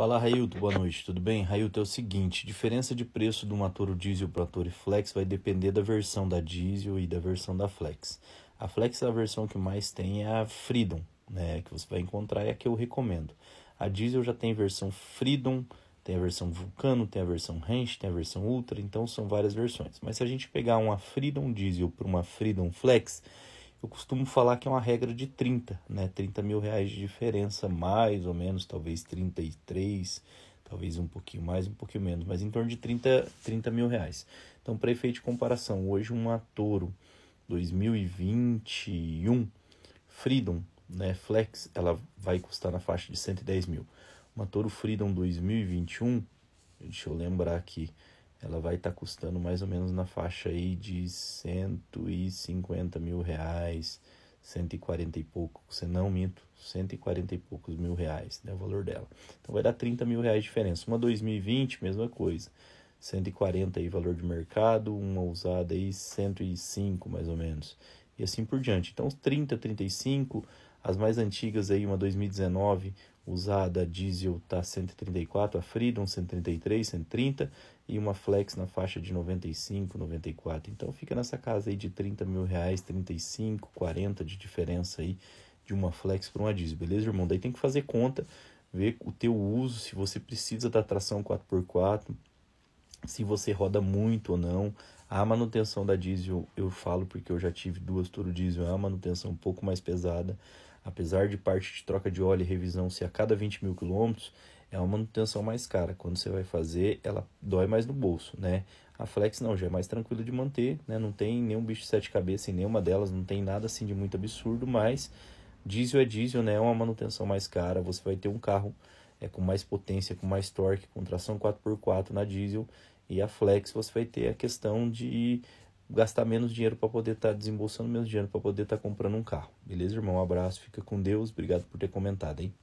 Fala Raildo, boa noite, tudo bem? Raildo, é o seguinte, diferença de preço do Maturo diesel para motor flex vai depender da versão da diesel e da versão da flex. A flex é a versão que mais tem é a Freedom, né, que você vai encontrar e é a que eu recomendo. A diesel já tem versão Freedom, tem a versão Vulcano, tem a versão Ranch, tem a versão Ultra, então são várias versões. Mas se a gente pegar uma Freedom diesel para uma Freedom flex, eu costumo falar que é uma regra de 30, né? 30 mil reais de diferença, mais ou menos, talvez 33, talvez um pouquinho mais, um pouquinho menos, mas em torno de 30, 30 mil reais. Então, para efeito de comparação, hoje uma Toro 2021 Freedom, né, Flex, ela vai custar na faixa de 110 mil. Uma Toro Freedom 2021, deixa eu lembrar aqui, ela vai estar tá custando mais ou menos na faixa aí de 150 mil reais, 140 e pouco, se não minto, 140 e poucos mil reais, né, o valor dela. Então vai dar 30 mil reais de diferença. Uma 2020, mesma coisa, 140 aí valor de mercado, uma usada aí 105 mais ou menos, e assim por diante. Então 30, 35 as mais antigas aí, uma 2019 usada diesel tá 134, a Freedom 133, 130 e uma Flex na faixa de 95, 94. Então fica nessa casa aí de 30 mil reais, 35, 40 de diferença aí de uma Flex para uma diesel, beleza, irmão? Daí tem que fazer conta, ver o teu uso, se você precisa da tração 4x4, se você roda muito ou não, a manutenção da diesel, eu falo porque eu já tive duas turbo diesel, é uma manutenção um pouco mais pesada. Apesar de parte de troca de óleo e revisão ser a cada 20 mil quilômetros, é uma manutenção mais cara. Quando você vai fazer, ela dói mais no bolso, né? A Flex não, já é mais tranquilo de manter, né? Não tem nenhum bicho de sete cabeças em nenhuma delas, não tem nada assim de muito absurdo, mas diesel é diesel, né? É uma manutenção mais cara. Você vai ter um carro é com mais potência, com mais torque, com tração 4x4 na diesel e a flex você vai ter a questão de gastar menos dinheiro para poder estar tá desembolsando menos dinheiro para poder estar tá comprando um carro. Beleza, irmão? Um abraço, fica com Deus, obrigado por ter comentado, hein?